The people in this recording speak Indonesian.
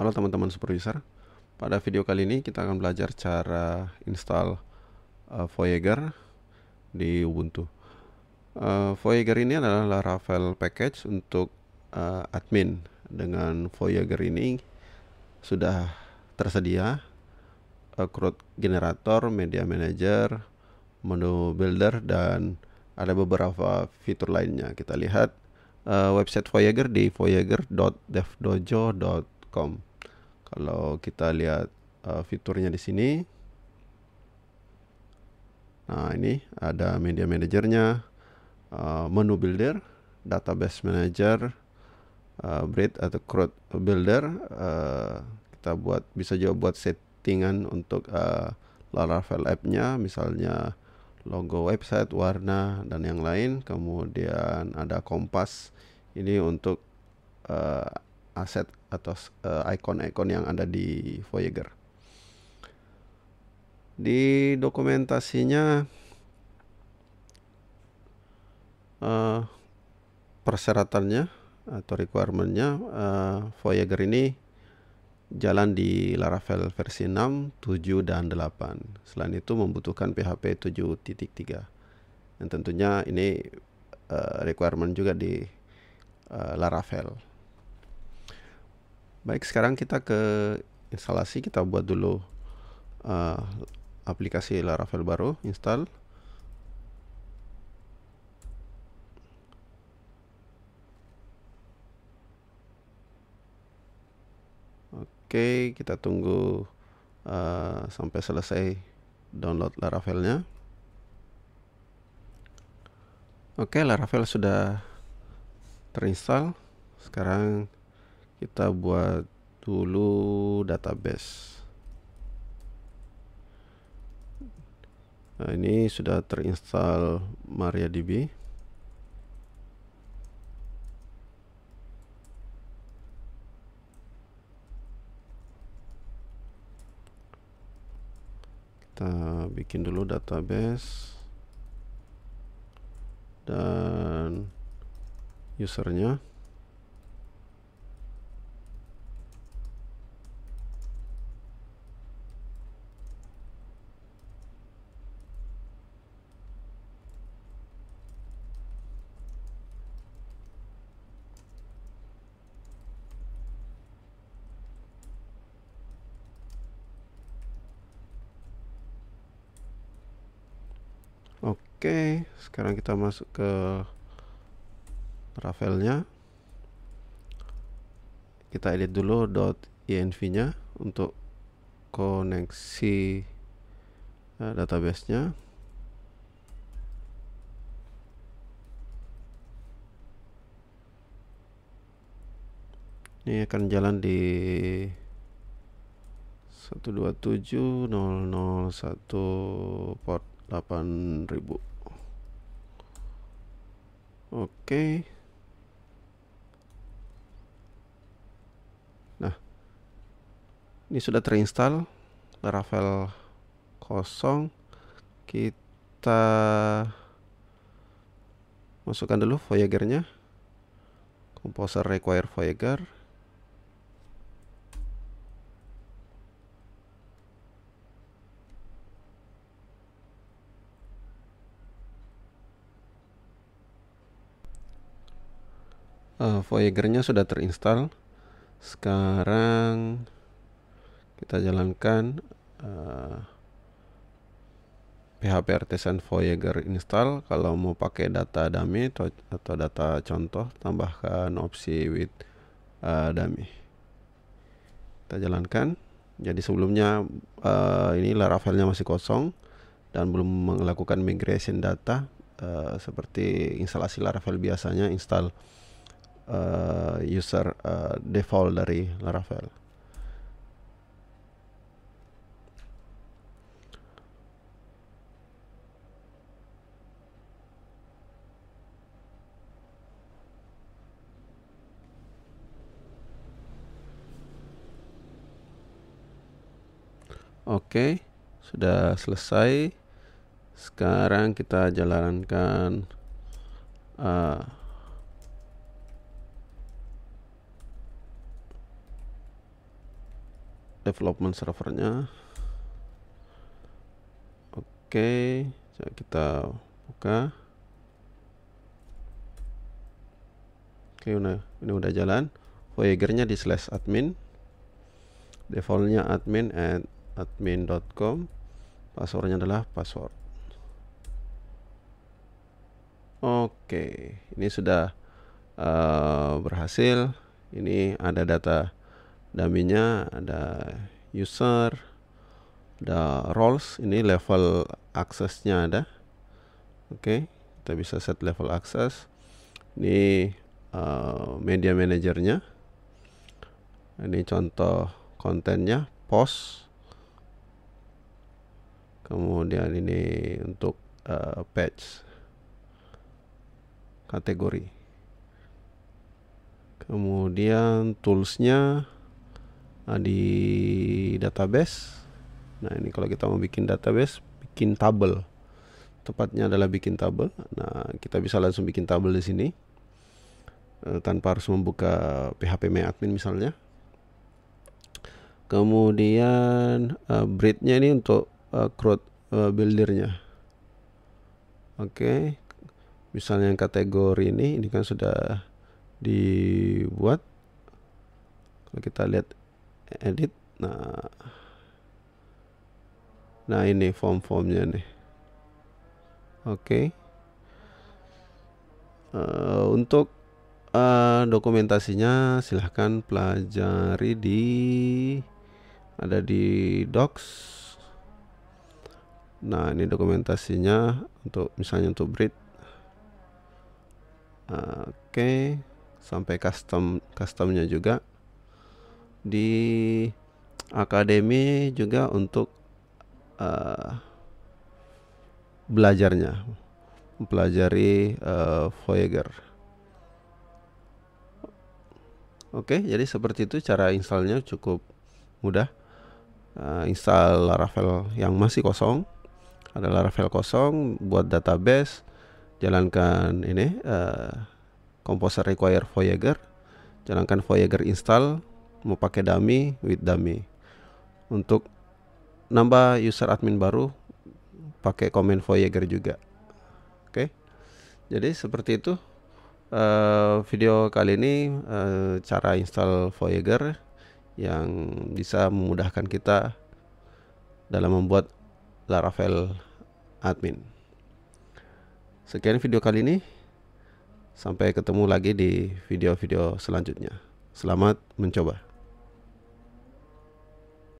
Halo teman-teman supervisor Pada video kali ini kita akan belajar cara install uh, Voyager di Ubuntu uh, Voyager ini adalah Laravel package untuk uh, admin Dengan Voyager ini sudah tersedia uh, crowd generator, media manager, menu builder dan ada beberapa fitur lainnya kita lihat uh, website Voyager di voyager.devdojo.com. Kalau kita lihat uh, fiturnya di sini. Nah, ini ada media manajernya, uh, menu builder, database manager, uh, breed atau crowd builder. Uh, kita buat bisa juga buat settingan untuk uh, Laravel app-nya, misalnya logo website, warna dan yang lain. Kemudian ada kompas. Ini untuk aset atau eh, ikon-ikon uh, yang ada di Voyager. Di dokumentasinya uh, eh, persyaratannya atau requirementnya uh, Voyager ini jalan di Laravel versi 6, 7, dan 8. Selain itu membutuhkan PHP 7.3. Dan tentunya ini uh, requirement juga di uh, Laravel. Baik, sekarang kita ke instalasi. Kita buat dulu uh, aplikasi Laravel baru, install. Oke, kita tunggu uh, sampai selesai download Laravelnya. Oke, Laravel sudah terinstall. Sekarang kita buat dulu database nah ini sudah terinstall MariaDB kita bikin dulu database dan usernya Oke, sekarang kita masuk ke Ravelnya. Kita edit dulu .env-nya untuk koneksi eh, database-nya. Ini akan jalan di 127001 port 8000 oke nah ini sudah terinstall Laravel kosong kita masukkan dulu Voyager-nya composer require Voyager uh, Voyager-nya sudah terinstall. Sekarang kita jalankan uh, eh, PHP Artisan Voyager install. Kalau mau pakai data dummy atau data contoh, tambahkan opsi with uh, dummy. Kita jalankan. Jadi sebelumnya uh, ini Laravelnya masih kosong dan belum melakukan migration data uh, seperti instalasi Laravel biasanya install uh, user uh, default dari Laravel. Oke, okay, sudah selesai. Sekarang kita jalankan uh, development servernya oke okay, kita buka oke nah, ini udah jalan voyagernya di slash admin defaultnya admin at admin.com passwordnya adalah password oke ini sudah uh, berhasil ini ada data dummy-nya ada user ada roles ini level aksesnya ada oke okay. kita bisa set level akses ini uh, media manajernya ini contoh kontennya post kemudian ini untuk uh, page kategori kemudian toolsnya Ah, di database nah ini kalau kita mau bikin database bikin tabel tepatnya adalah bikin tabel nah kita bisa langsung bikin tabel di sini eh, tanpa harus membuka PHP My Admin misalnya kemudian uh, eh, breednya ini untuk uh, crowd uh, buildernya oke okay. misalnya yang kategori ini ini kan sudah dibuat kalau kita lihat edit nah nah ini form-formnya nih oke okay. uh, eh, untuk uh, dokumentasinya silahkan pelajari di ada di docs nah ini dokumentasinya untuk misalnya untuk breed oke okay. sampai custom customnya juga di akademi juga untuk uh, belajarnya mempelajari uh, Voyager Oke jadi seperti itu cara installnya cukup mudah uh, install Laravel yang masih kosong ada Laravel kosong buat database jalankan ini uh, composer require Voyager jalankan Voyager install mau pakai dummy with dummy untuk nambah user admin baru pakai komen Voyager juga oke okay? jadi seperti itu uh, video kali ini uh, cara install Voyager yang bisa memudahkan kita dalam membuat Laravel admin sekian video kali ini sampai ketemu lagi di video-video selanjutnya Selamat mencoba.